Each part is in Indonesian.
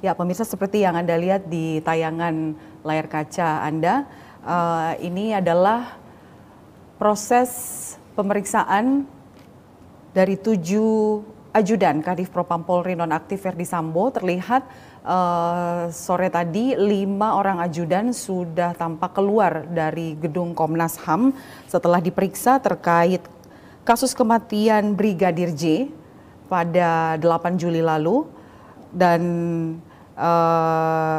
Ya, pemirsa seperti yang Anda lihat di tayangan layar kaca Anda, uh, ini adalah proses pemeriksaan dari tujuh ajudan Kadif Propam Polri nonaktif Verdi Sambo terlihat uh, sore tadi lima orang ajudan sudah tampak keluar dari gedung Komnas HAM setelah diperiksa terkait kasus kematian Brigadir J pada 8 Juli lalu dan Eh,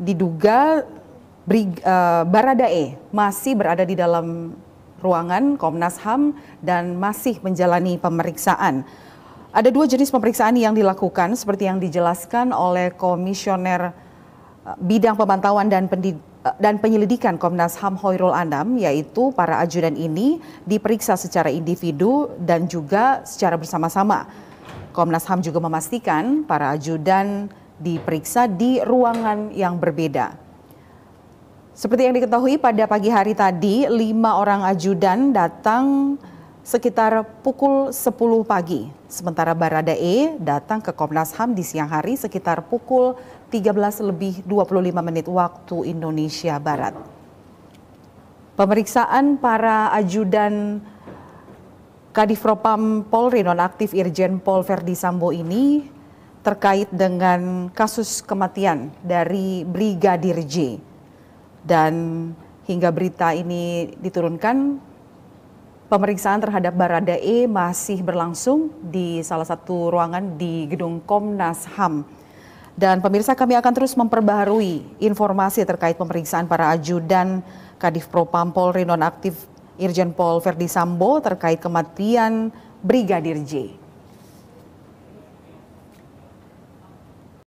diduga Brig, uh, Baradae masih berada di dalam ruangan Komnas HAM dan masih menjalani pemeriksaan. Ada dua jenis pemeriksaan yang dilakukan seperti yang dijelaskan oleh komisioner eh, bidang pemantauan dan pendid dan penyelidikan Komnas HAM Hoirul Anam yaitu para ajudan ini diperiksa secara individu dan juga secara bersama-sama. Komnas HAM juga memastikan para ajudan diperiksa di ruangan yang berbeda. Seperti yang diketahui pada pagi hari tadi, lima orang ajudan datang sekitar pukul 10 pagi. Sementara Barada E datang ke Komnas HAM di siang hari sekitar pukul 13 lebih 25 menit waktu Indonesia Barat. Pemeriksaan para ajudan Kadifropam Polri nonaktif Irjen Pol Verdi Sambo ini terkait dengan kasus kematian dari Brigadir J. Dan hingga berita ini diturunkan, pemeriksaan terhadap Baradae masih berlangsung di salah satu ruangan di gedung Komnas HAM. Dan pemirsa kami akan terus memperbaharui informasi terkait pemeriksaan para ajudan Kadif Propam Polri nonaktif Irjen Pol Verdi Sambo terkait kematian Brigadir J.